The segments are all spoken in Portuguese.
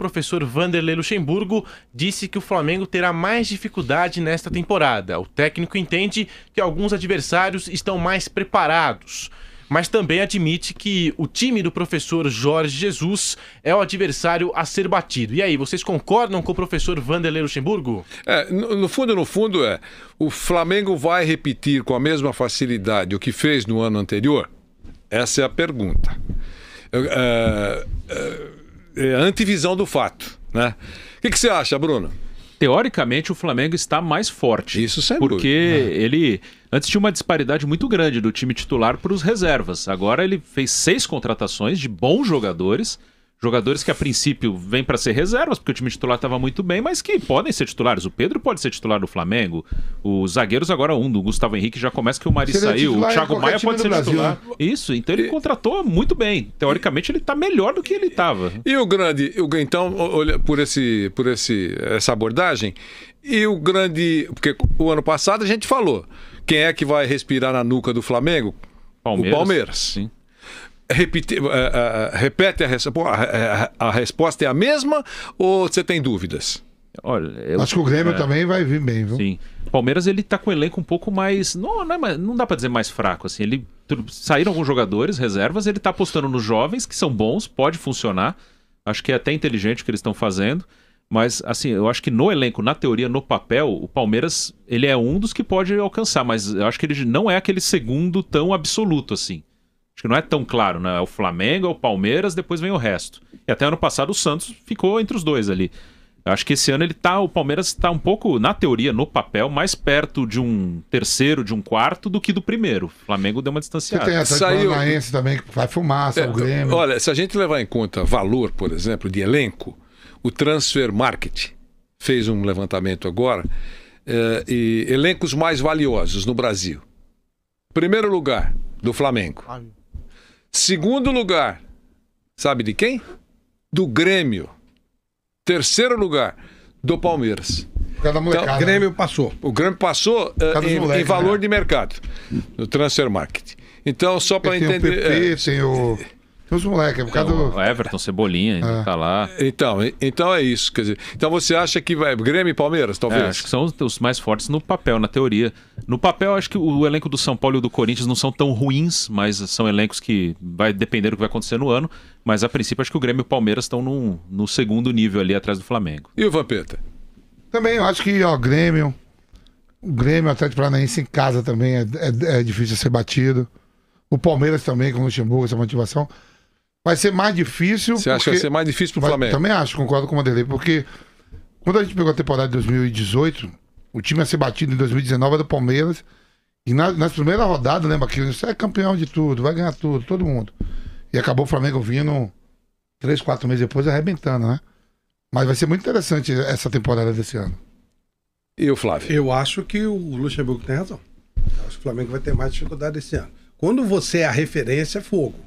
professor Vanderlei Luxemburgo disse que o Flamengo terá mais dificuldade nesta temporada. O técnico entende que alguns adversários estão mais preparados mas também admite que o time do professor Jorge Jesus é o adversário a ser batido. E aí, vocês concordam com o professor Vanderlei Luxemburgo? É, no, fundo, no fundo, é o Flamengo vai repetir com a mesma facilidade o que fez no ano anterior? Essa é a pergunta. é, é é, antivisão do fato. Né? O que, que você acha, Bruno? teoricamente o Flamengo está mais forte. Isso sempre. Porque dúvida. Né? ele antes tinha uma disparidade muito grande do time titular para os reservas. Agora ele fez seis contratações de bons jogadores Jogadores que a princípio vêm para ser reservas, porque o time titular estava muito bem, mas que podem ser titulares. O Pedro pode ser titular do Flamengo. Os zagueiros agora um, do Gustavo Henrique já começa que o Mari saiu. O Thiago Maia pode ser Brasil, titular. Né? Isso, então ele e... contratou muito bem. Teoricamente ele está melhor do que ele estava. E o grande, então, olha, por, esse, por esse, essa abordagem, e o grande. Porque o ano passado a gente falou: quem é que vai respirar na nuca do Flamengo? Palmeiras. O Palmeiras. Sim. Eh, eh, eh, repete, uh, uh, repete a, a, a resposta é a mesma ou você tem dúvidas? Olha, eu... Acho que o Grêmio é... também vai vir bem, viu? Sim. Palmeiras ele tá com o elenco um pouco mais. Não, não, é, não dá para dizer mais fraco, assim. Ele saíram alguns jogadores, reservas, ele tá apostando nos jovens, que são bons, pode funcionar. Acho que é até inteligente o que eles estão fazendo. Mas, assim, eu acho que no elenco, na teoria, no papel, o Palmeiras ele é um dos que pode alcançar, mas eu acho que ele não é aquele segundo tão absoluto, assim. Acho que não é tão claro, né? É o Flamengo, é o Palmeiras, depois vem o resto. E até ano passado o Santos ficou entre os dois ali. Eu acho que esse ano ele tá, o Palmeiras está um pouco, na teoria, no papel, mais perto de um terceiro, de um quarto, do que do primeiro. O Flamengo deu uma distanciada. Você tem essa Saiu... Paranaense também que vai fumar é, o Grêmio. Olha, se a gente levar em conta valor, por exemplo, de elenco, o Transfer Market fez um levantamento agora eh, e elencos mais valiosos no Brasil. Primeiro lugar do Flamengo. Segundo lugar, sabe de quem? Do Grêmio. Terceiro lugar, do Palmeiras. Por causa da então, molecada. Então, o Grêmio né? passou. O Grêmio passou uh, em, moleque, em, né? valor né? de mercado, no transfer market. Então, só para entender. O PP, é, tem o eh, tem uns moleques, é por é, causa O Everton, Cebolinha, ainda é. tá lá. Então, então é isso. Quer dizer, então você acha que vai. Grêmio e Palmeiras, é, talvez? É, acho que são os mais fortes no papel, na teoria. No papel, acho que o elenco do São Paulo e do Corinthians não são tão ruins, mas são elencos que vai depender do que vai acontecer no ano. Mas a princípio, acho que o Grêmio e o Palmeiras estão no, no segundo nível ali atrás do Flamengo. E o Vampeta? Também, eu acho que, ó, Grêmio. O Grêmio, até Atlético Paranaense em casa também é, é, é difícil de ser batido. O Palmeiras também, com o Luxemburgo, essa motivação. Vai ser mais difícil. Você acha que vai ser mais difícil pro vai... Flamengo? Também acho, concordo com o Vanderlei, porque quando a gente pegou a temporada de 2018, o time ia ser batido em 2019 era do Palmeiras. E na, nas primeiras rodadas, lembra que você é campeão de tudo, vai ganhar tudo, todo mundo. E acabou o Flamengo vindo três, quatro meses depois arrebentando, né? Mas vai ser muito interessante essa temporada desse ano. E o Flávio? Eu acho que o Luxemburgo tem razão. Eu acho que o Flamengo vai ter mais dificuldade esse ano. Quando você é a referência, é fogo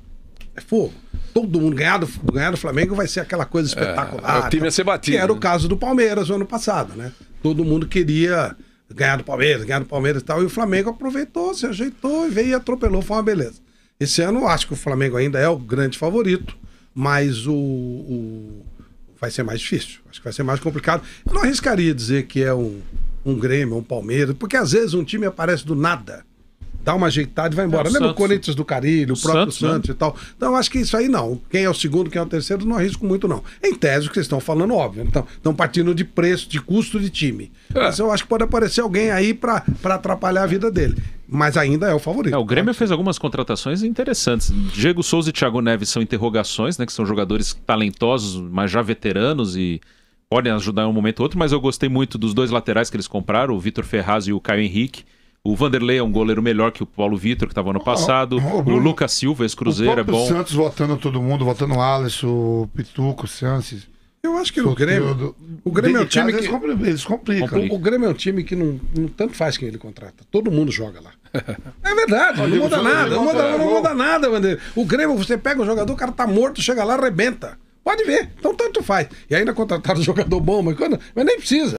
é fogo. Todo mundo ganhar do, ganhar do Flamengo vai ser aquela coisa é, espetacular. É, o time então, a ser batido. Que era o né? caso do Palmeiras no ano passado, né? Todo mundo queria ganhar do Palmeiras, ganhar do Palmeiras e tal. E o Flamengo aproveitou, se ajeitou e veio e atropelou. Foi uma beleza. Esse ano acho que o Flamengo ainda é o grande favorito, mas o, o vai ser mais difícil. Acho que vai ser mais complicado. Eu não arriscaria dizer que é um, um Grêmio, um Palmeiras, porque às vezes um time aparece do nada dá uma ajeitada e vai embora. É, Lembra o Corinthians do Carilho, o próprio Santos, né? Santos né? e tal. Então, acho que isso aí não. Quem é o segundo, quem é o terceiro, não arrisco muito, não. Em tese, o que vocês estão falando, óbvio. Né? Então, estão partindo de preço, de custo de time. É. Mas eu acho que pode aparecer alguém aí para atrapalhar a vida dele. Mas ainda é o favorito. É, o Grêmio né? fez algumas contratações interessantes. Diego Souza e Thiago Neves são interrogações, né? Que são jogadores talentosos, mas já veteranos e podem ajudar em um momento ou outro. Mas eu gostei muito dos dois laterais que eles compraram, o Vitor Ferraz e o Caio Henrique o Vanderlei é um goleiro melhor que o Paulo Vitor, que estava ano passado. O, o, Lucas Silva, esse Cruzeiro, é bom. O Santos votando todo mundo, votando o Alisson, o Pituco, o Sanches. Eu acho que o Grêmio. É o Grêmio é um time que. Eles complicam. O, Grêmio é um time que não, tanto faz quem ele contrata. Todo mundo joga lá. É verdade, não muda nada. Não muda, não muda nada, Vanderlei. O Grêmio, você pega um jogador, o cara tá morto, chega lá, arrebenta. Pode ver. Então tanto faz. E ainda contrataram um jogador bom, mas, quando, mas nem precisa.